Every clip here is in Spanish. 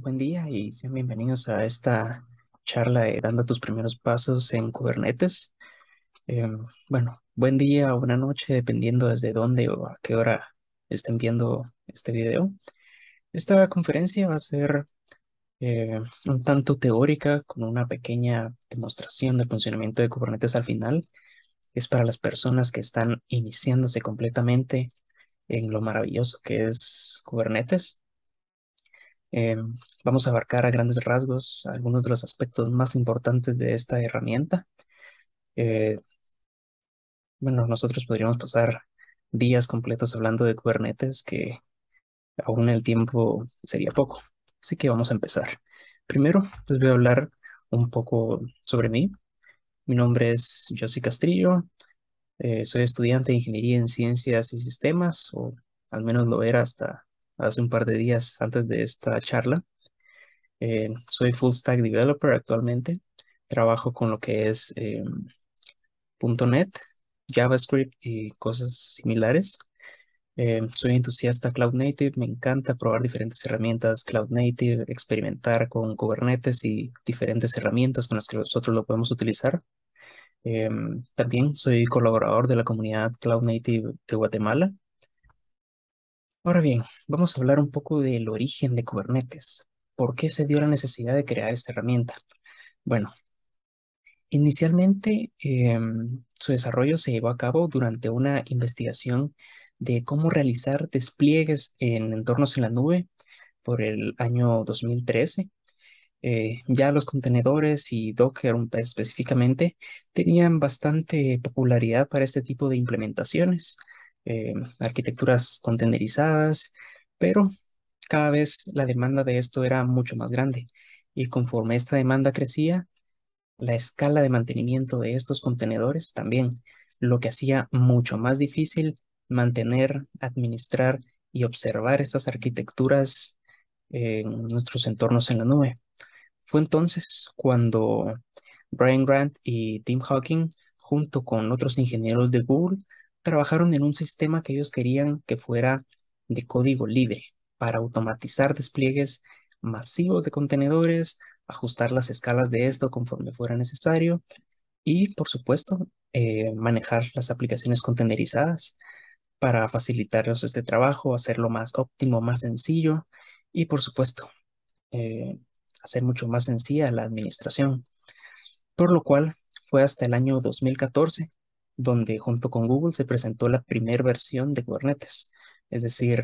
Buen día y sean bienvenidos a esta charla de dando tus primeros pasos en Kubernetes. Em, bueno, buen día o buena noche, dependiendo desde dónde o a qué hora estén viendo este video. Esta conferencia va a ser eh, un tanto teórica con una pequeña demostración del funcionamiento de Kubernetes al final. Es para las personas que están iniciándose completamente en lo maravilloso que es Kubernetes eh, vamos a abarcar a grandes rasgos algunos de los aspectos más importantes de esta herramienta. Eh, bueno, nosotros podríamos pasar días completos hablando de Kubernetes, que aún el tiempo sería poco. Así que vamos a empezar. Primero, les voy a hablar un poco sobre mí. Mi nombre es Josie Castillo eh, soy estudiante de Ingeniería en Ciencias y Sistemas, o al menos lo era hasta hace un par de días antes de esta charla. Eh, soy full stack developer actualmente. Trabajo con lo que es eh, .NET, JavaScript y cosas similares. Eh, soy entusiasta cloud native, me encanta probar diferentes herramientas cloud native, experimentar con Kubernetes y diferentes herramientas con las que nosotros lo podemos utilizar. también soy colaborador de la comunidad Cloud Native de Guatemala Ahora bien, vamos a hablar un poco del origen de Kubernetes. ¿Por qué se dio la necesidad de crear esta herramienta? Bueno, inicialmente em, su desarrollo se llevó a cabo durante una investigación de cómo realizar despliegues en entornos en la nube por el año 2013. Eh, ya los contenedores y Docker específicamente tenían bastante popularidad para este tipo de implementaciones eh, arquitecturas contenerizadas, pero cada vez la demanda de esto era mucho más grande y conforme esta demanda crecía, la escala de mantenimiento de estos contenedores también, lo que hacía mucho más difícil mantener, administrar y observar estas arquitecturas en nuestros entornos en la nube. Fue entonces cuando Brian Grant y Tim Hawking, junto con otros ingenieros de Google, trabajaron en un sistema que ellos querían que fuera de código libre para automatizar despliegues masivos de contenedores, ajustar las escalas de esto conforme fuera necesario y, por supuesto, eh, manejar las aplicaciones contenerizadas para facilitarnos este trabajo, hacerlo más óptimo, más sencillo y, por supuesto, eh, hacer mucho más sencilla la administración. Por lo cual, fue hasta el año 2014 donde junto con Google se presentó la primera versión de Kubernetes, es decir,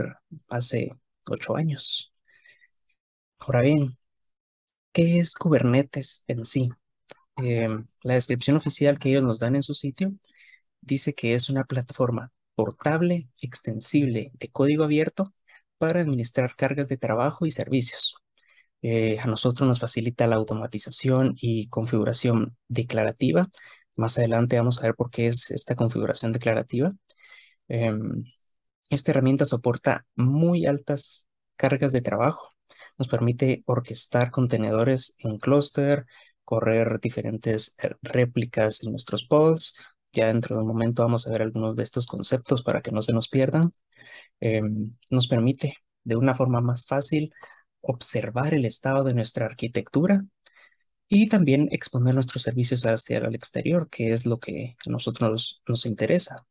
hace ocho años. Ahora bien, ¿qué es Kubernetes en sí? Em, la descripción oficial que ellos nos dan en su sitio dice que es una plataforma portable, extensible, de código abierto para administrar cargas de trabajo y servicios. Eh, a nosotros nos facilita la automatización y configuración declarativa más adelante vamos a ver por qué es esta configuración declarativa. Em, esta herramienta soporta muy altas cargas de trabajo. Nos permite orquestar contenedores en clúster, correr diferentes eh, réplicas en nuestros pods. Ya dentro de un momento vamos a ver algunos de estos conceptos para que no se nos pierdan. Em, nos permite de una forma más fácil observar el estado de nuestra arquitectura y también exponer nuestros servicios hacia el exterior, que es lo que a nosotros nos, interesa,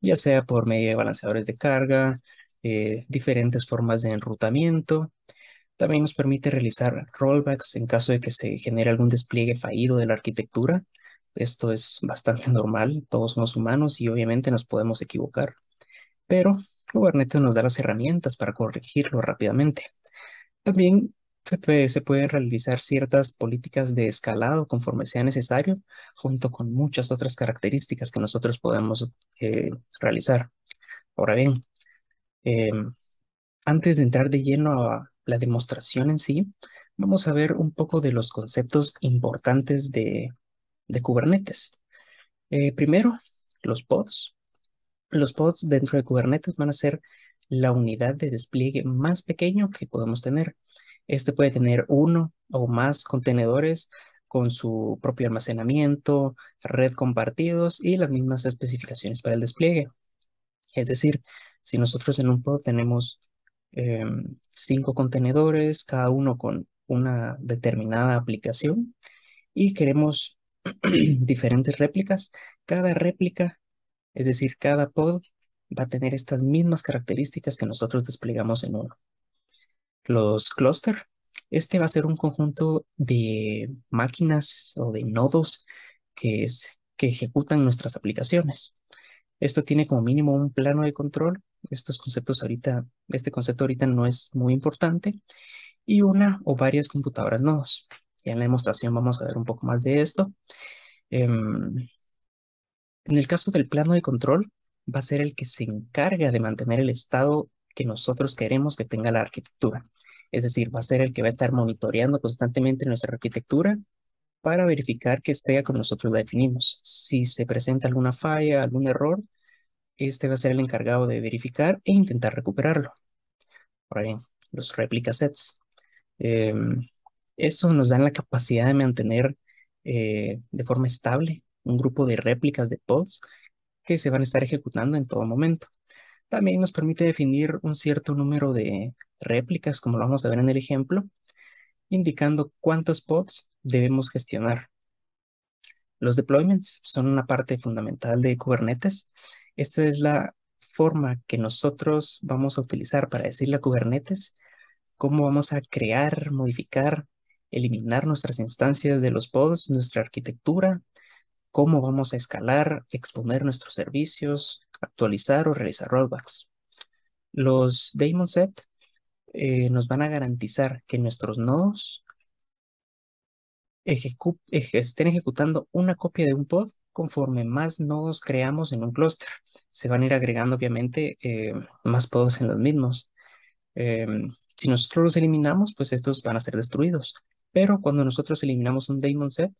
ya sea por medio de balanceadores de carga, eh, diferentes formas de enrutamiento. También nos permite realizar rollbacks en caso de que se genere algún despliegue fallido de la arquitectura. Esto es bastante normal, todos somos humanos y obviamente nos podemos equivocar. Pero Kubernetes nos da las herramientas para corregirlo rápidamente. También se, pueden realizar ciertas políticas de escalado conforme sea necesario, junto con muchas otras características que nosotros podemos eh, realizar. Ahora bien, em, antes de entrar de lleno a la demostración en sí, vamos a ver un poco de los conceptos importantes de, Kubernetes. Eh, primero, los pods. Los pods dentro de Kubernetes van a ser la unidad de despliegue más pequeño que podemos tener. Este puede tener uno o más contenedores con su propio almacenamiento, red compartidos y las mismas especificaciones para el despliegue. Es decir, si nosotros en un pod tenemos em, cinco contenedores, cada uno con una determinada aplicación, y queremos diferentes réplicas, cada réplica, es decir, cada pod, va a tener estas mismas características que nosotros desplegamos en uno los cluster. Este va a ser un conjunto de máquinas o de nodos que, es, que ejecutan nuestras aplicaciones. Esto tiene como mínimo un plano de control. Estos conceptos ahorita, este concepto ahorita no es muy importante. Y una o varias computadoras nodos. Ya en la demostración vamos a ver un poco más de esto. Em, en el caso del plano de control, va a ser el que se encarga de mantener el estado que nosotros queremos que tenga la arquitectura. Es decir, va a ser el que va a estar monitoreando constantemente nuestra arquitectura para verificar que esté como nosotros la definimos. Si se presenta alguna falla, algún error, este va a ser el encargado de verificar e intentar recuperarlo. Ahora bien, los replica sets. Em, eso nos da la capacidad de mantener eh, de forma estable un grupo de réplicas de pods que se van a estar ejecutando en todo momento. También nos permite definir un cierto número de réplicas, como lo vamos a ver en el ejemplo, indicando cuántos pods debemos gestionar. Los deployments son una parte fundamental de Kubernetes. Esta es la forma que nosotros vamos a utilizar para decirle a Kubernetes cómo vamos a crear, modificar, eliminar nuestras instancias de los pods, nuestra arquitectura, cómo vamos a escalar, exponer nuestros servicios, actualizar o realizar rollbacks. Los daemon set eh, nos van a garantizar que nuestros nodos estén ejecutando una copia de un pod conforme más nodos creamos en un clúster. Se van a ir agregando, obviamente, eh, más pods en los mismos. Em, si nosotros los eliminamos, pues estos van a ser destruidos. Pero cuando nosotros eliminamos un daemon set,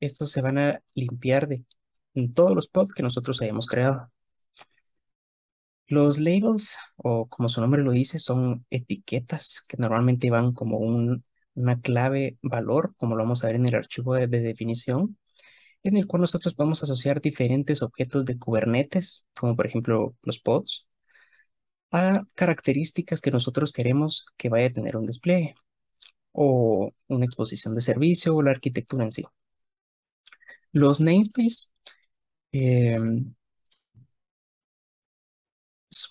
estos se van a limpiar de todos los pods que nosotros hayamos creado. Los labels, o como su nombre lo dice, son etiquetas que normalmente van como una clave valor, como lo vamos a ver en el archivo de, definición, en el cual nosotros podemos asociar diferentes objetos de Kubernetes, como por ejemplo los pods, a características que nosotros queremos que vaya a tener un despliegue o una exposición de servicio o la arquitectura en sí. Los namespace em,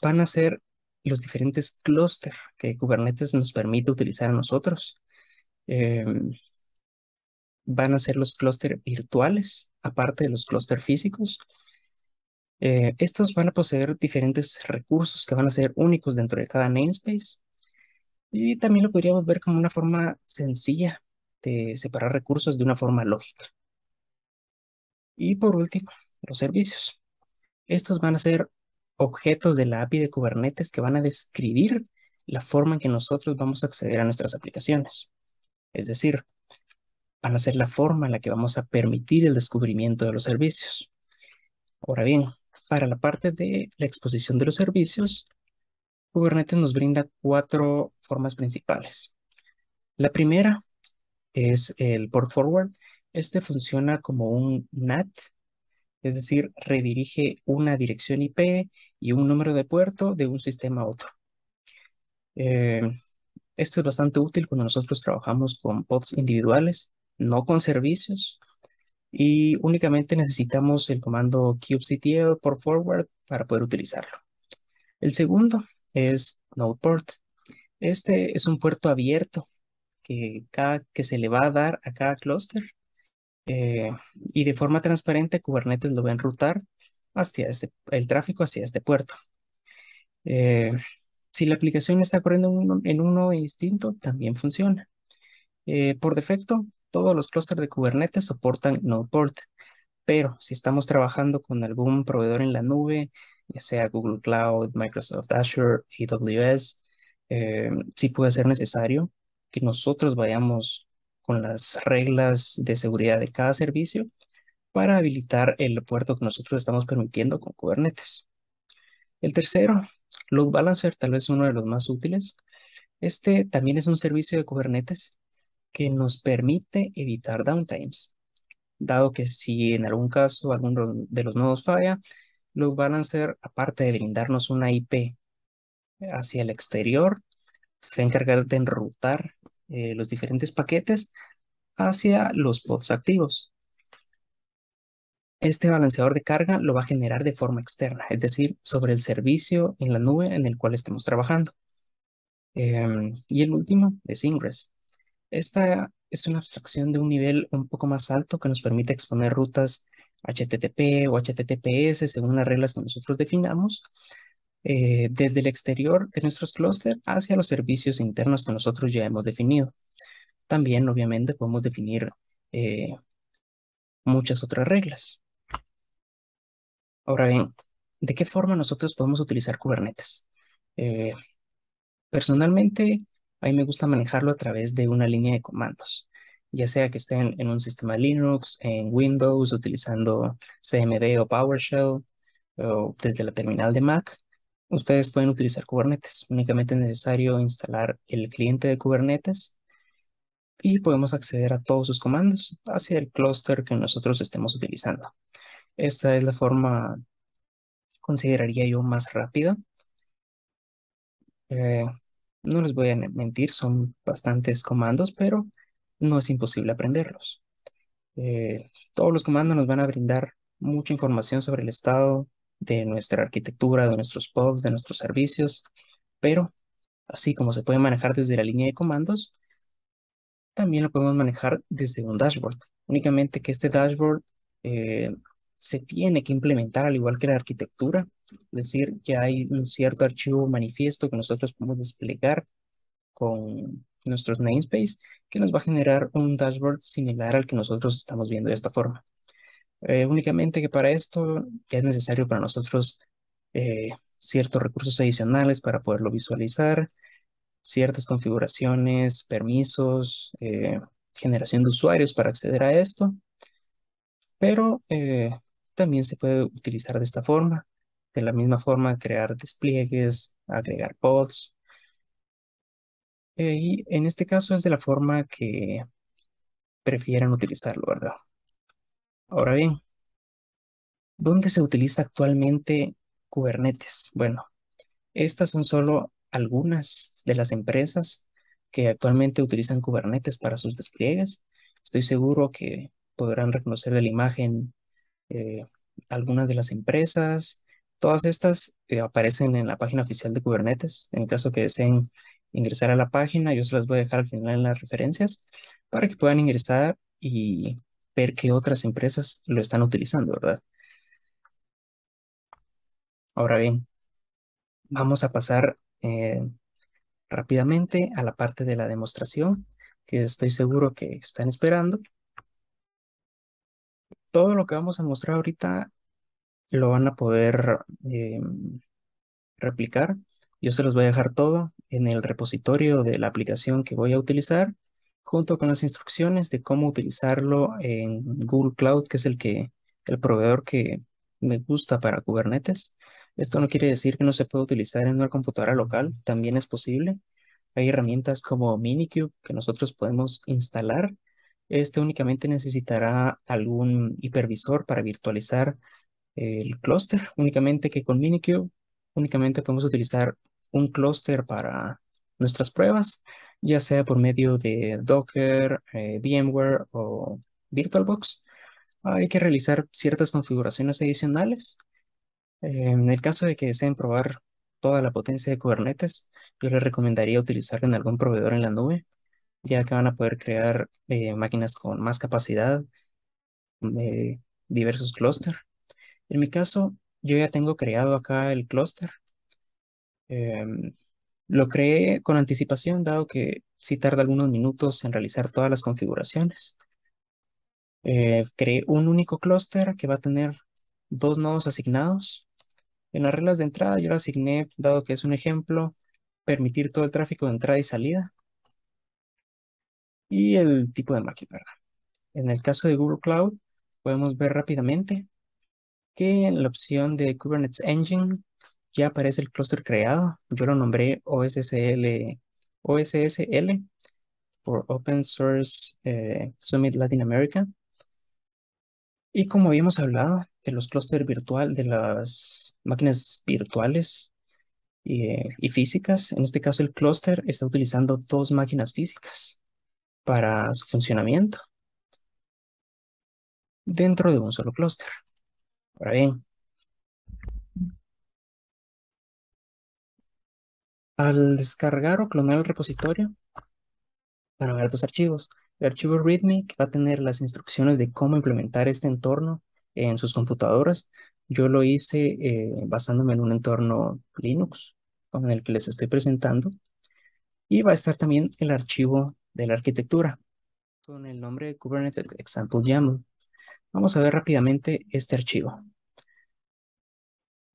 van a ser los diferentes clústeres que Kubernetes nos permite utilizar a nosotros. Em, van a ser los clústeres virtuales, aparte de los clústeres físicos. Eh, estos van a poseer diferentes recursos que van a ser únicos dentro de cada namespace. Y también lo podríamos ver como una forma sencilla de separar recursos de una forma lógica. Y por último, los servicios. Estos van a ser objetos de la API de Kubernetes que van a describir la forma en que nosotros vamos a acceder a nuestras aplicaciones. Es decir, van a ser la forma en la que vamos a permitir el descubrimiento de los servicios. Ahora bien, para la parte de la exposición de los servicios, Kubernetes nos brinda cuatro formas principales. La primera es el port forward. Este funciona como un NAT es decir, redirige una dirección IP y un número de puerto de un sistema a otro. Eh, esto es bastante útil cuando nosotros trabajamos con pods individuales, no con servicios, y únicamente necesitamos el comando kubectl por forward para poder utilizarlo. El segundo es NodePort. Este es un puerto abierto que, que se le va a dar a cada clúster eh, y de forma transparente Kubernetes lo va a enrutar hacia este, el tráfico hacia este puerto. Eh, si la aplicación está corriendo en uno distinto, también funciona. Eh, por defecto, todos los clústeres de Kubernetes soportan NodePort, pero si estamos trabajando con algún proveedor en la nube, ya sea Google Cloud, Microsoft Azure, AWS, sí puede ser necesario que nosotros vayamos con las reglas de seguridad de cada servicio para habilitar el puerto que nosotros estamos permitiendo con Kubernetes. El tercero, Load Balancer, tal vez uno de los más útiles. Este también es un servicio de Kubernetes que nos permite evitar downtimes, dado que si en algún caso alguno de los nodos falla, Load Balancer, aparte de brindarnos una IP hacia el exterior, se va a encargar de enrutar eh, los diferentes paquetes hacia los pods activos. Este balanceador de carga lo va a generar de forma externa, es decir, sobre el servicio en la nube en el cual estemos trabajando. Em, y el último es Ingress. Esta es una abstracción de un nivel un poco más alto que nos permite exponer rutas HTTP o HTTPS según las reglas que nosotros definamos eh, desde el exterior de nuestros clústeres hacia los servicios internos que nosotros ya hemos definido. También, obviamente, podemos definir eh, muchas otras reglas. Ahora bien, ¿de qué forma nosotros podemos utilizar Kubernetes? Eh, personalmente, a mí me gusta manejarlo a través de una línea de comandos, ya sea que estén en un sistema Linux, en Windows, utilizando CMD o PowerShell, o desde la terminal de Mac, Ustedes pueden utilizar Kubernetes. Únicamente es necesario instalar el cliente de Kubernetes y podemos acceder a todos sus comandos hacia el clúster que nosotros estemos utilizando. Esta es la forma, consideraría yo, más rápida. Eh, no les voy a mentir, son bastantes comandos, pero no es imposible aprenderlos. Eh, todos los comandos nos van a brindar mucha información sobre el estado de nuestra arquitectura, de nuestros pods, de nuestros servicios, pero así como se puede manejar desde la línea de comandos, también lo podemos manejar desde un dashboard. Únicamente que este dashboard eh, se tiene que implementar al igual que la arquitectura, es decir, ya hay un cierto archivo manifiesto que nosotros podemos desplegar con nuestros namespace que nos va a generar un dashboard similar al que nosotros estamos viendo de esta forma. Eh, únicamente que para esto ya es necesario para nosotros eh, ciertos recursos adicionales para poderlo visualizar, ciertas configuraciones, permisos, eh, generación de usuarios para acceder a esto, pero también se puede utilizar de esta forma, de la misma forma crear despliegues, agregar pods, y en este caso es de la forma que prefieran utilizarlo, ¿verdad? Ahora bien, ¿dónde se utiliza actualmente Kubernetes? Bueno, estas son solo algunas de las empresas que actualmente utilizan Kubernetes para sus despliegues. Estoy seguro que podrán reconocer de la imagen eh, algunas de las empresas. Todas estas eh, aparecen en la página oficial de Kubernetes. En caso que deseen ingresar a la página, yo se las voy a dejar al final en las referencias para que puedan ingresar y ver qué otras empresas lo están utilizando, ¿verdad? Ahora bien, vamos a pasar eh, rápidamente a la parte de la demostración, que estoy seguro que están esperando. Todo lo que vamos a mostrar ahorita lo van a poder eh, replicar. Yo se los voy a dejar todo en el repositorio de la aplicación que voy a utilizar junto con las instrucciones de cómo utilizarlo en Google Cloud, que es el, que, el proveedor que me gusta para Kubernetes. Esto no quiere decir que no se pueda utilizar en una computadora local, también es posible. Hay herramientas como Minikube que nosotros podemos instalar. Este únicamente necesitará algún hipervisor para virtualizar el clúster, únicamente que con Minikube únicamente podemos utilizar un clúster para nuestras pruebas ya sea por medio de Docker, eh, VMware o VirtualBox. Hay que realizar ciertas configuraciones adicionales. en el caso de que deseen probar toda la potencia de Kubernetes, yo les recomendaría utilizarlo en algún proveedor en la nube, ya que van a poder crear eh, máquinas con más capacidad, eh, diversos clústeres. En mi caso, yo ya tengo creado acá el clúster. Em, lo creé con anticipación, dado que sí tarda algunos minutos en realizar todas las configuraciones. Eh, creé un único clúster que va a tener dos nodos asignados. En las reglas de entrada yo lo asigné, dado que es un ejemplo, permitir todo el tráfico de entrada y salida. Y el tipo de máquina, ¿verdad? En el caso de Google Cloud, podemos ver rápidamente que en la opción de Kubernetes Engine ya aparece el clúster creado. Yo lo nombré OSSL, OSSL por Open Source eh, Summit Latin America. Y como habíamos hablado de los clústeres virtual, de las máquinas virtuales y, eh, y físicas, en este caso el clúster está utilizando dos máquinas físicas para su funcionamiento dentro de un solo clúster. Ahora bien, Al descargar o clonar el repositorio, para ver tus archivos, el archivo README va a tener las instrucciones de cómo implementar este entorno en sus computadoras. Yo lo hice eh, basándome en un entorno Linux con el que les estoy presentando. Y va a estar también el archivo de la arquitectura con el nombre de Kubernetes Example YAML. Vamos a ver rápidamente este archivo.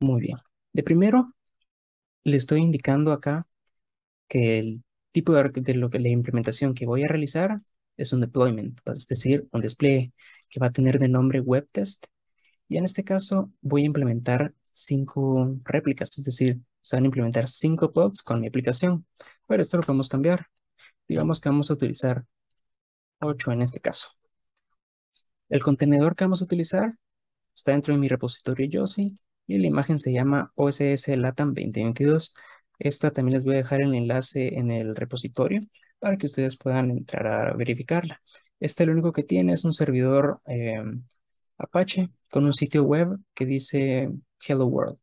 Muy bien. De primero, le estoy indicando acá que el tipo de, lo que, la implementación que voy a realizar es un deployment, es decir, un display que va a tener de nombre web test. Y en este caso voy a implementar cinco réplicas, es decir, se van a implementar cinco pods con mi aplicación. Pero esto lo podemos cambiar. Digamos que vamos a utilizar 8 en este caso. El contenedor que vamos a utilizar está dentro de mi repositorio Yosi y la imagen se llama OSS LATAM 2022. Esta también les voy a dejar el enlace en el repositorio para que ustedes puedan entrar a verificarla. Este lo único que tiene es un servidor em, Apache con un sitio web que dice Hello World.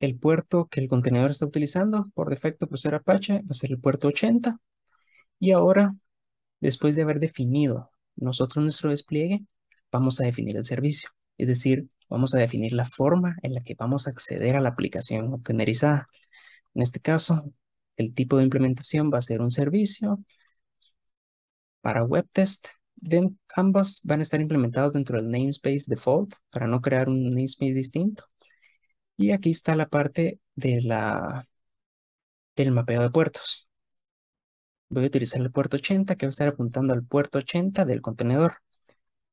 El puerto que el contenedor está utilizando, por defecto a ser Apache, va a ser el puerto 80. Y ahora, después de haber definido nosotros nuestro despliegue, vamos a definir el servicio. Es decir, Vamos a definir la forma en la que vamos a acceder a la aplicación obtenerizada. En este caso, el tipo de implementación va a ser un servicio para web test. van a estar implementados dentro del namespace default para no crear un namespace distinto. Y aquí está la parte del mapeo de puertos. Voy a utilizar el puerto 80 que va a estar apuntando al puerto 80 del contenedor.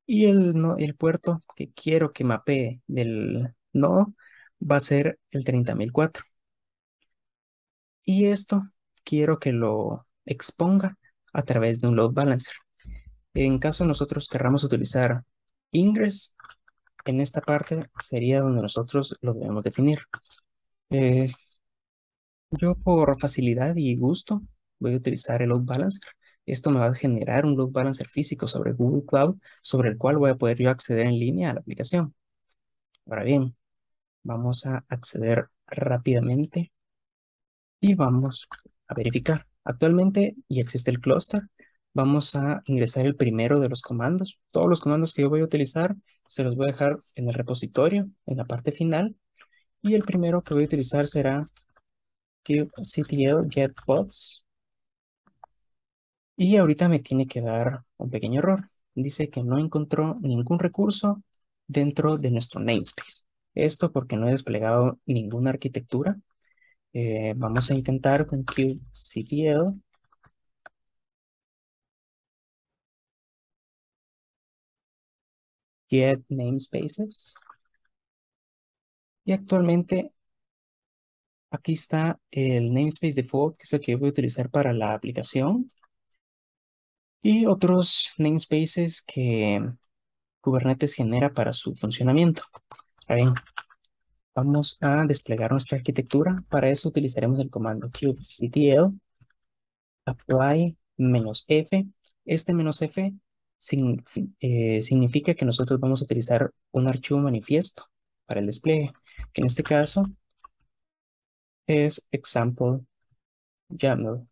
Y el, no, el puerto que quiero que mapee del nodo va a ser el 30004. Y esto quiero que lo exponga a través de un load balancer. En caso nosotros querramos utilizar ingress, en esta parte sería donde nosotros lo debemos definir. Eh, yo por facilidad y gusto voy a utilizar el load balancer esto me va a generar un load balancer físico sobre Google Cloud, sobre el cual voy a poder yo acceder en línea a la aplicación. Ahora bien, vamos a acceder rápidamente y vamos a verificar. Actualmente ya existe el cluster. Vamos a ingresar el primero de los comandos. Todos los comandos que yo voy a utilizar se los voy a dejar en el repositorio, en la parte final. Y el primero que voy a utilizar será kubectl get y ahorita me tiene que dar un pequeño error. Dice que no encontró ningún recurso dentro de nuestro namespace. Esto porque no he desplegado ninguna arquitectura. Eh, vamos a intentar con kubectl get namespaces. Y actualmente aquí está el namespace default, que es el que voy a utilizar para la aplicación y otros namespaces que Kubernetes genera para su funcionamiento. Bien, vamos a desplegar nuestra arquitectura. Para eso utilizaremos el comando kubectl apply -f. Este menos -f eh, significa que nosotros vamos a utilizar un archivo manifiesto para el despliegue, que en este caso es example.yaml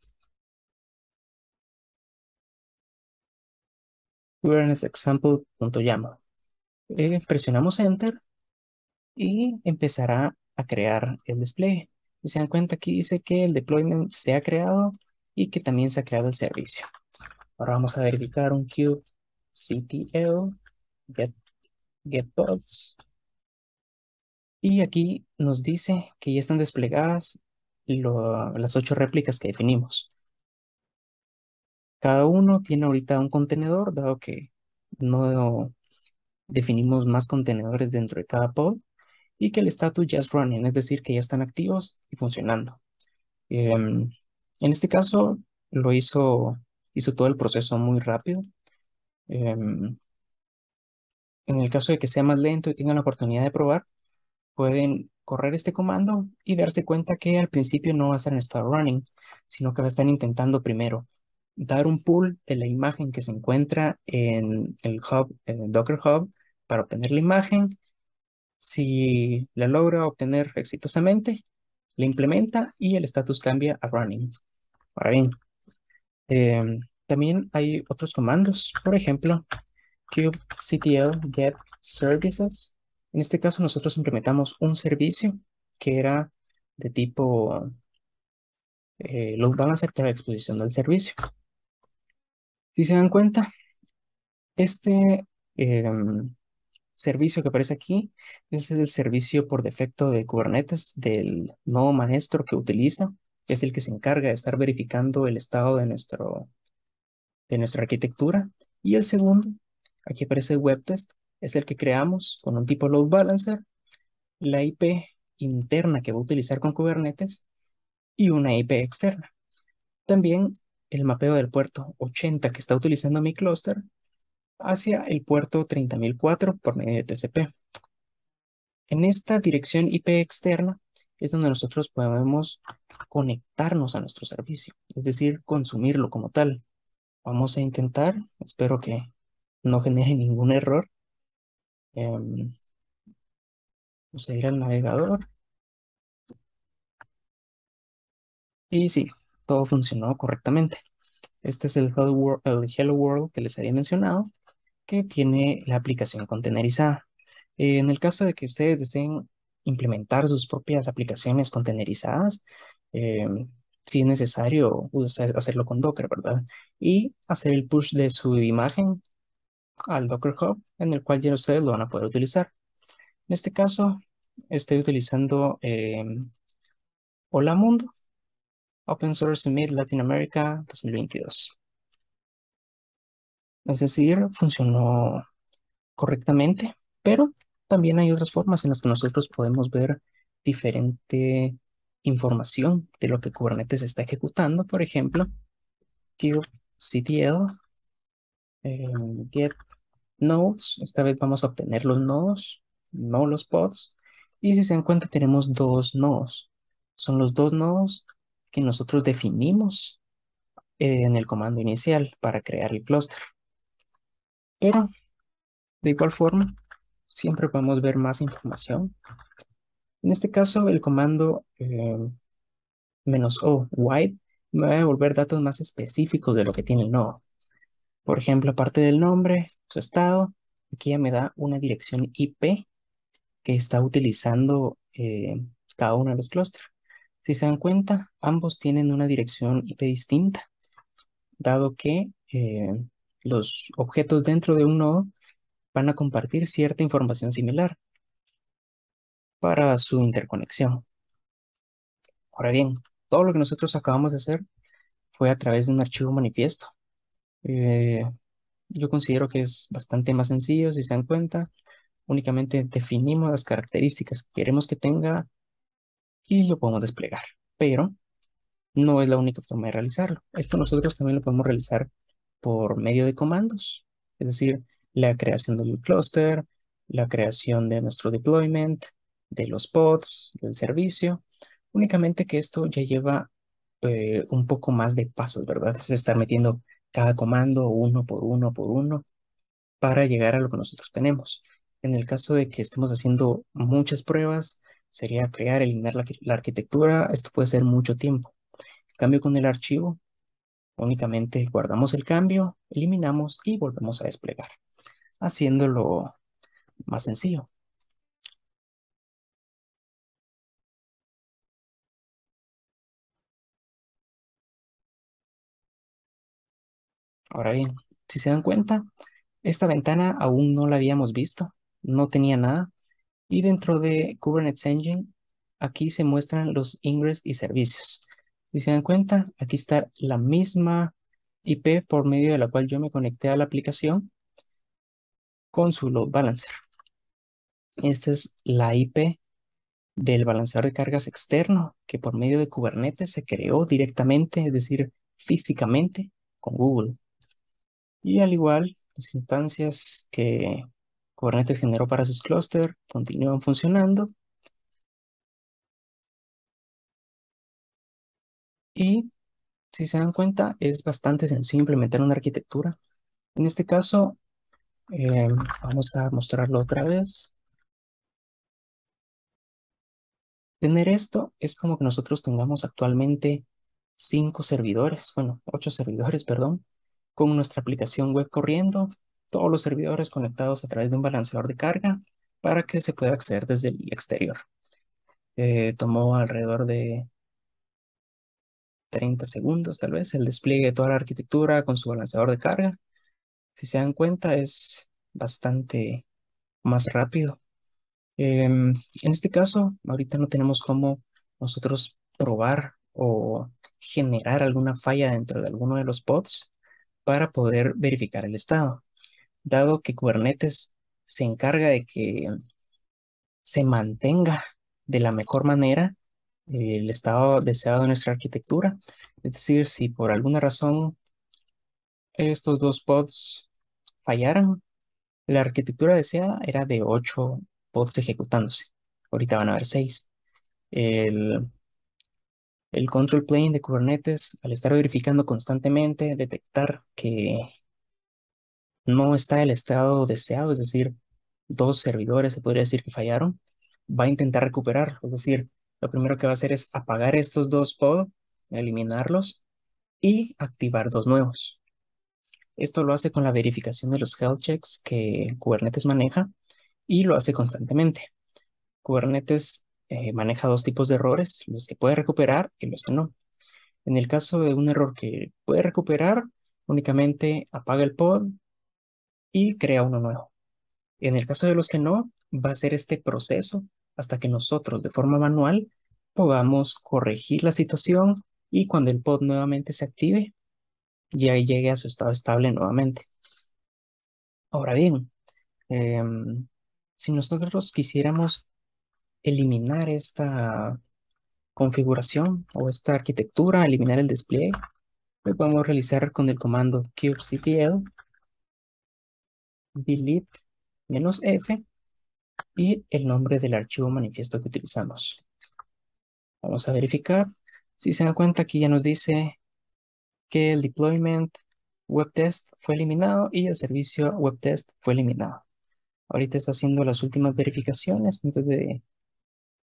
We're example eh, presionamos Enter y empezará a crear el display. Si se dan cuenta, aquí dice que el deployment se ha creado y que también se ha creado el servicio. Ahora vamos a verificar un cube CTL, get, Y aquí nos dice que ya están desplegadas las ocho réplicas que definimos. Cada uno tiene ahorita un contenedor, dado que no definimos más contenedores dentro de cada pod y que el status ya running, es decir, que ya están activos y funcionando. Em, en este caso, lo hizo, hizo todo el proceso muy rápido. Em, en el caso de que sea más lento y tengan la oportunidad de probar, pueden correr este comando y darse cuenta que al principio no va a estar en estado running, sino que lo están intentando primero dar un pull de la imagen que se encuentra en el hub, en el Docker Hub, para obtener la imagen. Si la logra obtener exitosamente, la implementa y el estatus cambia a running. Ahora bien, em, también hay otros comandos, por ejemplo, kubectl get services. En este caso nosotros implementamos un servicio que era de tipo eh, van balancer para la exposición del servicio. Si se dan cuenta, este em, servicio que aparece aquí es el servicio por defecto de Kubernetes del nodo maestro que utiliza, que es el que se encarga de estar verificando el estado de, nuestro, de nuestra arquitectura. Y el segundo, aquí aparece WebTest, es el que creamos con un tipo load balancer, la IP interna que va a utilizar con Kubernetes y una IP externa. También el mapeo del puerto 80 que está utilizando mi clúster hacia el puerto 30004 por medio de TCP. En esta dirección IP externa es donde nosotros podemos conectarnos a nuestro servicio, es decir, consumirlo como tal. Vamos a intentar, espero que no genere ningún error. Em, vamos a ir al navegador. Y sí, todo funcionó correctamente. Este es el Hello, World, que les había mencionado, que tiene la aplicación contenerizada. en el caso de que ustedes deseen implementar sus propias aplicaciones contenerizadas, eh, si es necesario hacerlo con Docker, ¿verdad? Y hacer el push de su imagen al Docker Hub, en el cual ya ustedes lo van a poder utilizar. En este caso, estoy utilizando eh, Hola Mundo Open Source Summit Latin America 2022. Es decir, funcionó correctamente, pero también hay otras formas en las que nosotros podemos ver diferente información de lo que Kubernetes está ejecutando. Por ejemplo, kubectl, eh, em, get nodes. Esta vez vamos a obtener los nodos, no los pods. Y si se dan cuenta, tenemos dos nodos. Son los dos nodos que nosotros definimos eh, en el comando inicial para crear el clúster. Pero, de igual forma, siempre podemos ver más información. En este caso, el comando em, menos "-o", wide, me va a devolver datos más específicos de lo que tiene el nodo. Por ejemplo, aparte del nombre, su estado, aquí ya me da una dirección IP que está utilizando eh, cada uno de los clústeres. Si se dan cuenta, ambos tienen una dirección IP distinta, dado que eh, los objetos dentro de un nodo van a compartir cierta información similar para su interconexión. Ahora bien, todo lo que nosotros acabamos de hacer fue a través de un archivo manifiesto. Eh, yo considero que es bastante más sencillo, si se dan cuenta. Únicamente definimos las características que queremos que tenga y lo podemos desplegar. Pero no es la única forma de realizarlo. Esto nosotros también lo podemos realizar por medio de comandos, es decir, la creación de un cluster, la creación de nuestro deployment, de los pods, del servicio, únicamente que esto ya lleva eh, un poco más de pasos, ¿verdad? Es estar metiendo cada comando uno por uno por uno para llegar a lo que nosotros tenemos. En el caso de que estemos haciendo muchas pruebas, Sería crear, eliminar la, arquitectura, esto puede ser mucho tiempo. cambio con el archivo, únicamente guardamos el cambio, eliminamos y volvemos a desplegar, haciéndolo más sencillo. Ahora bien, si se dan cuenta, esta ventana aún no la habíamos visto, no tenía nada, y dentro de Kubernetes Engine, aquí se muestran los ingresos y servicios. Si se dan cuenta, aquí está la misma IP por medio de la cual yo me conecté a la aplicación con su load balancer. Esta es la IP del balanceador de cargas externo que por medio de Kubernetes se creó directamente, es decir, físicamente con Google. Y al igual, las instancias que Kubernetes generó para sus clústeres, continúan funcionando. Y si se dan cuenta, es bastante sencillo implementar una arquitectura. En este caso, eh, vamos a mostrarlo otra vez. Tener esto es como que nosotros tengamos actualmente cinco servidores, bueno, ocho servidores, perdón, con nuestra aplicación web corriendo, todos los servidores conectados a través de un balanceador de carga para que se pueda acceder desde el exterior. Eh, tomó alrededor de 30 segundos tal vez el despliegue de toda la arquitectura con su balanceador de carga. Si se dan cuenta es bastante más rápido. Em, en este caso, ahorita no tenemos cómo nosotros probar o generar alguna falla dentro de alguno de los pods para poder verificar el estado dado que Kubernetes se encarga de que se mantenga de la mejor manera el estado deseado de nuestra arquitectura. Es decir, si por alguna razón estos dos pods fallaran, la arquitectura deseada era de 8 pods ejecutándose. Ahorita van a haber 6. El, el control plane de Kubernetes, al estar verificando constantemente, detectar que no está el estado deseado, es decir, dos servidores se podría decir que fallaron, va a intentar recuperar, Es decir, lo primero que va a hacer es apagar estos dos pods, eliminarlos y activar dos nuevos. Esto lo hace con la verificación de los health checks que Kubernetes maneja y lo hace constantemente. Kubernetes eh, maneja dos tipos de errores, los que puede recuperar y los que no. En el caso de un error que puede recuperar, únicamente apaga el pod, y crea uno nuevo. En el caso de los que no, va a ser este proceso hasta que nosotros de forma manual podamos corregir la situación y cuando el pod nuevamente se active, ya llegue a su estado estable nuevamente. Ahora bien, em, si nosotros quisiéramos eliminar esta configuración o esta arquitectura, eliminar el despliegue, lo podemos realizar con el comando kubectl delete F y el nombre del archivo manifiesto que utilizamos. Vamos a verificar. Si se dan cuenta, aquí ya nos dice que el deployment web test fue eliminado y el servicio web test fue eliminado. Ahorita está haciendo las últimas verificaciones antes de,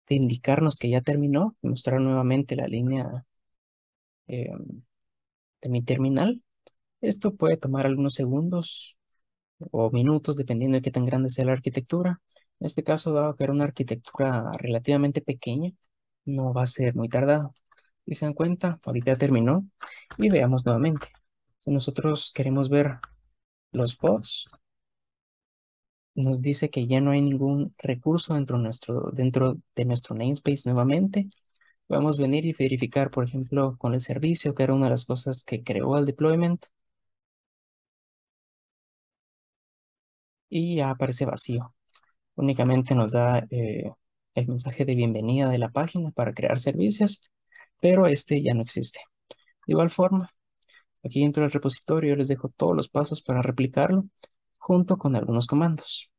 indicarnos que ya terminó, mostrar nuevamente la línea eh, de mi terminal. Esto puede tomar algunos segundos, o minutos, dependiendo de qué tan grande sea la arquitectura. En este caso, dado que era una arquitectura relativamente pequeña, no va a ser muy tardado. Y se dan cuenta, ahorita terminó. Y veamos nuevamente. Si nosotros queremos ver los pods nos dice que ya no hay ningún recurso dentro, nuestro, dentro de nuestro namespace nuevamente. Podemos venir y verificar, por ejemplo, con el servicio, que era una de las cosas que creó el deployment. y ya aparece vacío. Únicamente nos da eh, el mensaje de bienvenida de la página para crear servicios, pero este ya no existe. De igual forma, aquí dentro del repositorio les dejo todos los pasos para replicarlo junto con algunos comandos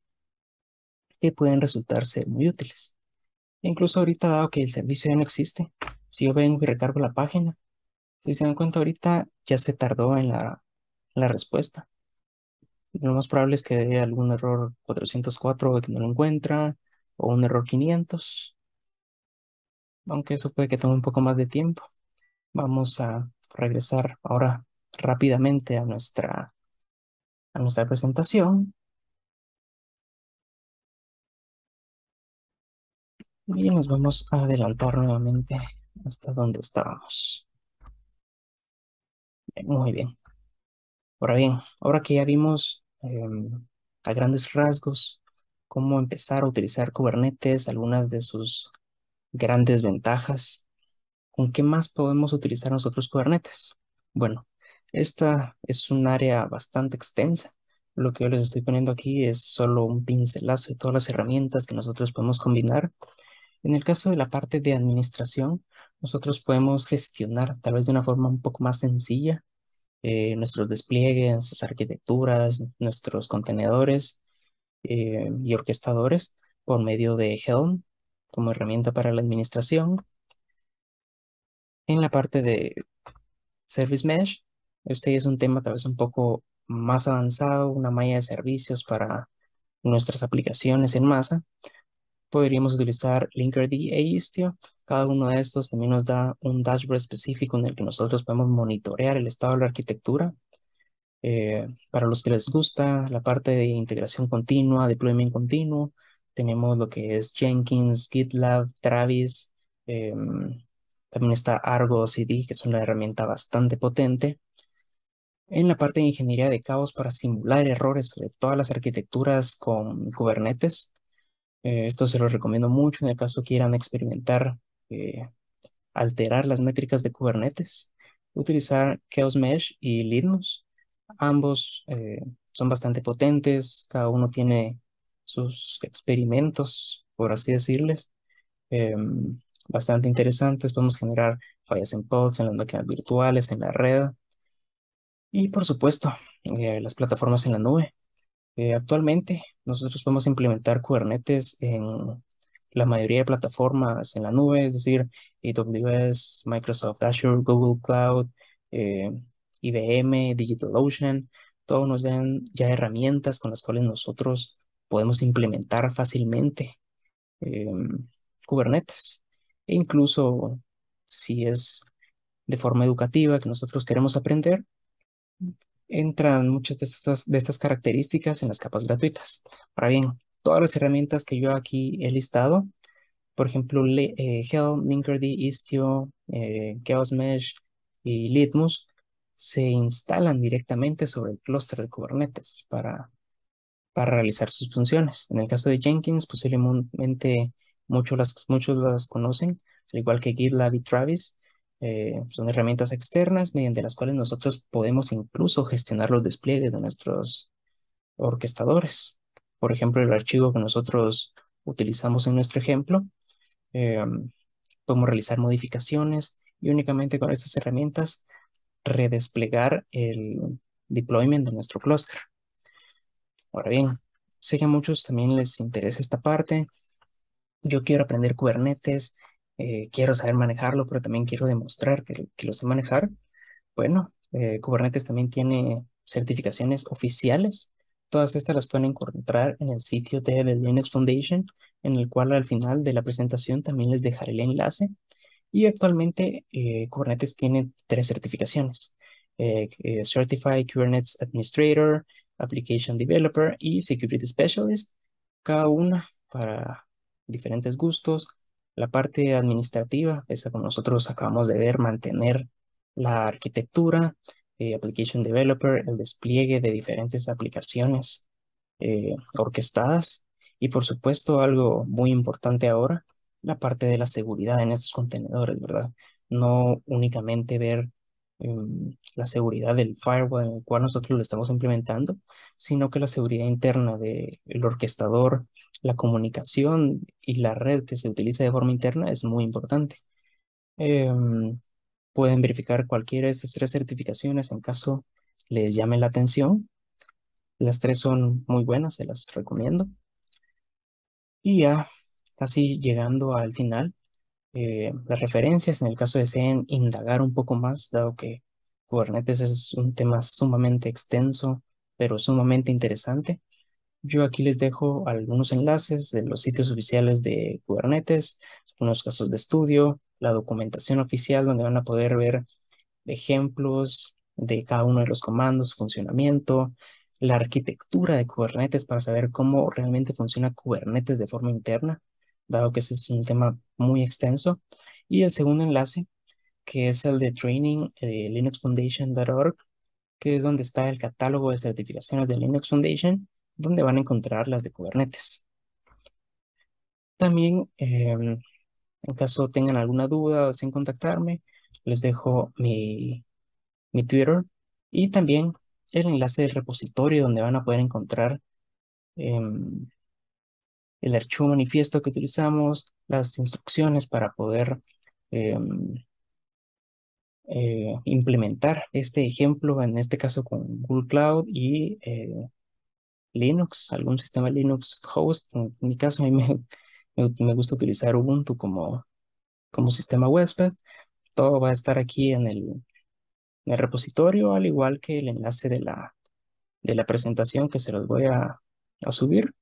que pueden resultar ser muy útiles. incluso ahorita, dado que el servicio ya no existe, si yo vengo y recargo la página, si se dan cuenta ahorita, ya se tardó en la, la respuesta. Lo más probable es que dé algún error 404 que no lo encuentra, o un error 500. Aunque eso puede que tome un poco más de tiempo. Vamos a regresar ahora rápidamente a nuestra, a nuestra presentación. Y nos vamos a adelantar nuevamente hasta donde estábamos. Muy bien. Ahora bien, ahora que ya vimos Em, a grandes rasgos cómo empezar a utilizar Kubernetes, algunas de sus grandes ventajas. ¿Con qué más podemos utilizar nosotros Kubernetes? Bueno, esta es un área bastante extensa. Lo que yo les estoy poniendo aquí es solo un pincelazo de todas las herramientas que nosotros podemos combinar. En el caso de la parte de administración, nosotros podemos gestionar tal vez de una forma un poco más sencilla eh, nuestros despliegues, nuestras arquitecturas, nuestros contenedores eh, y orquestadores por medio de Helm como herramienta para la administración. En la parte de Service Mesh, este es un tema tal vez un poco más avanzado, una malla de servicios para nuestras aplicaciones en masa. Podríamos utilizar Linkerd e Istio cada uno de estos también nos da un dashboard específico en el que nosotros podemos monitorear el estado de la arquitectura. Eh, para los que les gusta la parte de integración continua, deployment continuo, tenemos lo que es Jenkins, GitLab, Travis, em, también está Argo CD, que es una herramienta bastante potente. En la parte de ingeniería de caos para simular errores sobre todas las arquitecturas con Kubernetes. Eh, esto se lo recomiendo mucho en el caso quieran experimentar eh, alterar las métricas de Kubernetes, utilizar Chaos Mesh y Linux. Ambos eh, son bastante potentes, cada uno tiene sus experimentos, por así decirles, em, bastante interesantes. Podemos generar fallas en pods, en las máquinas virtuales, en la red. Y por supuesto, eh, las plataformas en la nube. actualmente, nosotros podemos implementar Kubernetes en la mayoría de plataformas en la nube, es decir, AWS, Microsoft Azure, Google Cloud, eh, IBM, DigitalOcean, todos nos dan ya herramientas con las cuales nosotros podemos implementar fácilmente em, Kubernetes. E incluso si es de forma educativa que nosotros queremos aprender, entran muchas de estas, de estas características en las capas gratuitas. Ahora bien, todas las herramientas que yo aquí he listado, por ejemplo, eh, Helm, Linkerd, Istio, eh, Chaos Mesh y Litmus, se instalan directamente sobre el clúster de Kubernetes para, para realizar sus funciones. En el caso de Jenkins, posiblemente muchos las, muchos las conocen, al igual que GitLab y Travis. Eh, son herramientas externas mediante las cuales nosotros podemos incluso gestionar los despliegues de nuestros orquestadores. Por ejemplo, el archivo que nosotros utilizamos en nuestro ejemplo. Eh, podemos realizar modificaciones y únicamente con estas herramientas redesplegar el deployment de nuestro clúster. Ahora bien, sé que a muchos también les interesa esta parte. Yo quiero aprender Kubernetes, eh, quiero saber manejarlo, pero también quiero demostrar que, lo sé manejar. Bueno, eh, Kubernetes también tiene certificaciones oficiales Todas estas las pueden encontrar en el sitio de The Linux Foundation, en el cual al final de la presentación también les dejaré el enlace. Y actualmente eh, Kubernetes tiene tres certificaciones. Eh, Certified Kubernetes Administrator, Application Developer y Security Specialist. Cada una para diferentes gustos. La parte administrativa, esa como nosotros acabamos de ver, mantener la arquitectura, eh, application Developer, el despliegue de diferentes aplicaciones eh, orquestadas y por supuesto algo muy importante ahora, la parte de la seguridad en estos contenedores, ¿verdad? No únicamente ver em, la seguridad del firewall en el cual nosotros lo estamos implementando, sino que la seguridad interna del de orquestador, la comunicación y la red que se utiliza de forma interna es muy importante. Em, Pueden verificar cualquiera de estas tres certificaciones en caso les llame la atención. Las tres son muy buenas, se las recomiendo. Y ya casi llegando al final, eh, las referencias, en el caso deseen indagar un poco más, dado que Kubernetes es un tema sumamente extenso, pero sumamente interesante. Yo aquí les dejo algunos enlaces de los sitios oficiales de Kubernetes, unos casos de estudio, la documentación oficial donde van a poder ver ejemplos de cada uno de los comandos, su funcionamiento, la arquitectura de Kubernetes para saber cómo realmente funciona Kubernetes de forma interna, dado que ese es un tema muy extenso. Y el segundo enlace, que es el de training eh, linuxfoundation.org, que es donde está el catálogo de certificaciones de Linux Foundation donde van a encontrar las de Kubernetes. También, em, en caso tengan alguna duda o sin contactarme, les dejo mi, mi Twitter y también el enlace del repositorio donde van a poder encontrar em, el archivo manifiesto que utilizamos, las instrucciones para poder em, eh, implementar este ejemplo, en este caso con Google Cloud y eh, Linux, algún sistema Linux host. En mi caso, a mí me, gusta utilizar Ubuntu como, como sistema huésped. Todo va a estar aquí en el, en el repositorio, al igual que el enlace de la, de la presentación que se los voy a, subir.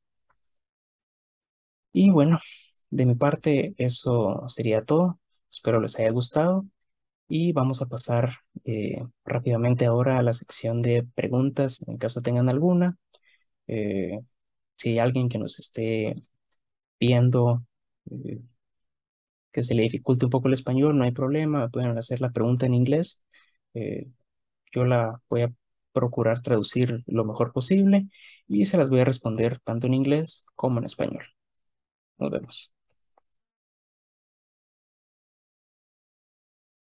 Y bueno, de mi parte eso sería todo. Espero les haya gustado y vamos a pasar eh, rápidamente ahora a la sección de preguntas en caso tengan alguna eh, si hay alguien que nos esté viendo eh, que se le dificulte un poco el español, no hay problema, pueden hacer la pregunta en inglés. Eh, yo la voy a procurar traducir lo mejor posible y se las voy a responder tanto en inglés como en español. Nos vemos.